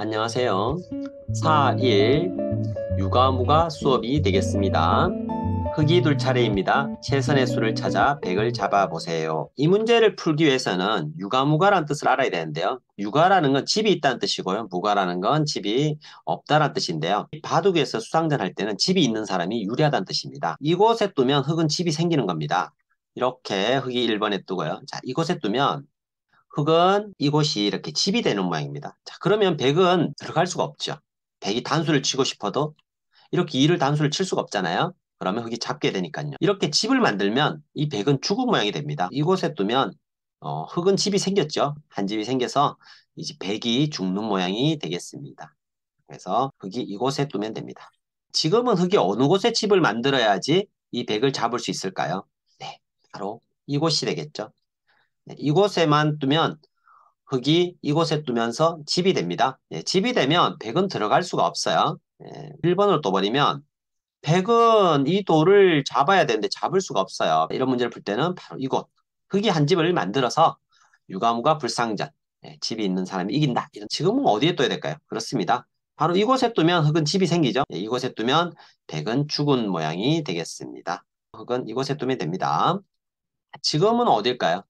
안녕하세요. 4일 육아무가 수업이 되겠습니다. 흑이 둘 차례입니다. 최선의 수를 찾아 100을 잡아보세요. 이 문제를 풀기 위해서는 육아무가란 뜻을 알아야 되는데요. 육아라는건 집이 있다는 뜻이고요. 무가라는 건 집이 없다는 뜻인데요. 바둑에서 수상전 할 때는 집이 있는 사람이 유리하다는 뜻입니다. 이곳에 두면 흑은 집이 생기는 겁니다. 이렇게 흑이 1번에 두고요. 자, 이곳에 두면 흙은 이곳이 이렇게 집이 되는 모양입니다. 자, 그러면 100은 들어갈 수가 없죠. 100이 단수를 치고 싶어도 이렇게 2를 단수를 칠 수가 없잖아요. 그러면 흙이 잡게 되니까요. 이렇게 집을 만들면 이 100은 죽은 모양이 됩니다. 이곳에 두면 어, 흙은 집이 생겼죠. 한 집이 생겨서 이제 100이 죽는 모양이 되겠습니다. 그래서 흙이 이곳에 두면 됩니다. 지금은 흙이 어느 곳에 집을 만들어야지 이 100을 잡을 수 있을까요? 네, 바로 이곳이 되겠죠. 네, 이곳에만 두면 흙이 이곳에 두면서 집이 됩니다. 예, 집이 되면 백은 들어갈 수가 없어요. 예, 1번으로떠 버리면 백은이 돌을 잡아야 되는데 잡을 수가 없어요. 이런 문제를 풀 때는 바로 이곳 흙이 한 집을 만들어서 유가무가 불상전 예, 집이 있는 사람이 이긴다. 이런 지금은 어디에 둬야 될까요? 그렇습니다. 바로 이곳에 두면 흙은 집이 생기죠. 예, 이곳에 두면 백은 죽은 모양이 되겠습니다. 흙은 이곳에 두면 됩니다. 지금은 어딜까요?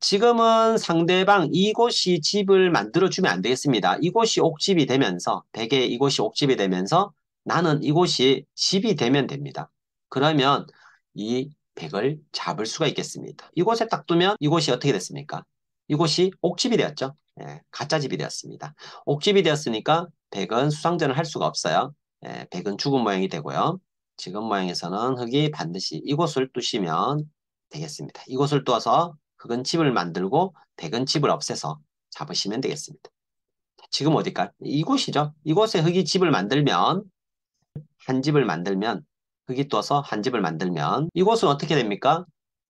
지금은 상대방 이곳이 집을 만들어주면 안 되겠습니다. 이곳이 옥집이 되면서 대개 이곳이 옥집이 되면서 나는 이곳이 집이 되면 됩니다. 그러면 이 백을 잡을 수가 있겠습니다. 이곳에 딱 두면 이곳이 어떻게 됐습니까? 이곳이 옥집이 되었죠. 예, 가짜집이 되었습니다. 옥집이 되었으니까 백은 수상전을 할 수가 없어요. 예, 백은 죽은 모양이 되고요. 지금 모양에서는 흙이 반드시 이곳을 뚜시면 되겠습니다. 이곳을 뚜어서 흙은 칩을 만들고 백은 칩을 없애서 잡으시면 되겠습니다. 지금 어디까? 이곳이죠. 이곳에 흙이 집을 만들면 한 집을 만들면 흙이 떠서 한 집을 만들면 이곳은 어떻게 됩니까?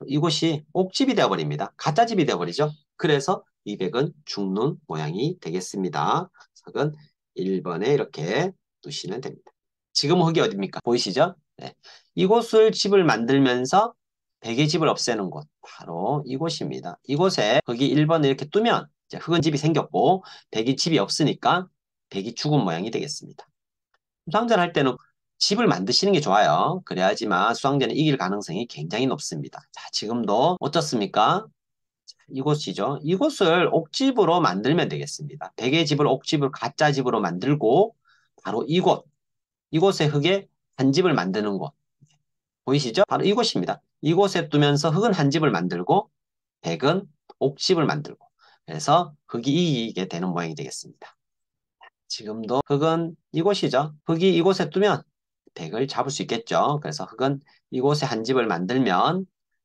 이곳이 옥집이 되어버립니다. 가짜집이 되어버리죠. 그래서 200은 죽는 모양이 되겠습니다. 흙은 1번에 이렇게 두시면 됩니다. 지금 흙이 어디입니까? 보이시죠? 네. 이곳을 집을 만들면서 베개집을 없애는 곳 바로 이곳입니다. 이곳에 거기 1번을 이렇게 뜨면 흙은 집이 생겼고 베개집이 없으니까 베개 죽은 모양이 되겠습니다. 수상전 할 때는 집을 만드시는 게 좋아요. 그래야지만 수상전에 이길 가능성이 굉장히 높습니다. 자, 지금도 어떻습니까? 자, 이곳이죠. 이곳을 옥집으로 만들면 되겠습니다. 베개 집을 옥집을 가짜 집으로 만들고 바로 이곳, 이곳의 흙에 한 집을 만드는 곳 보이시죠? 바로 이곳입니다. 이곳에 두면서 흙은 한 집을 만들고 백은 옥집을 만들고 그래서 흙이 이기게 되는 모양이 되겠습니다. 지금도 흙은 이곳이죠. 흙이 이곳에 두면 백을 잡을 수 있겠죠. 그래서 흙은 이곳에 한 집을 만들면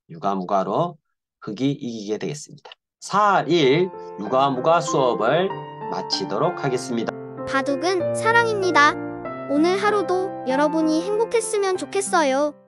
유가무가로 흙이 이기게 되겠습니다. 4일 유가무가 수업을 마치도록 하겠습니다. 바둑은 사랑입니다. 오늘 하루도 여러분이 행복했으면 좋겠어요.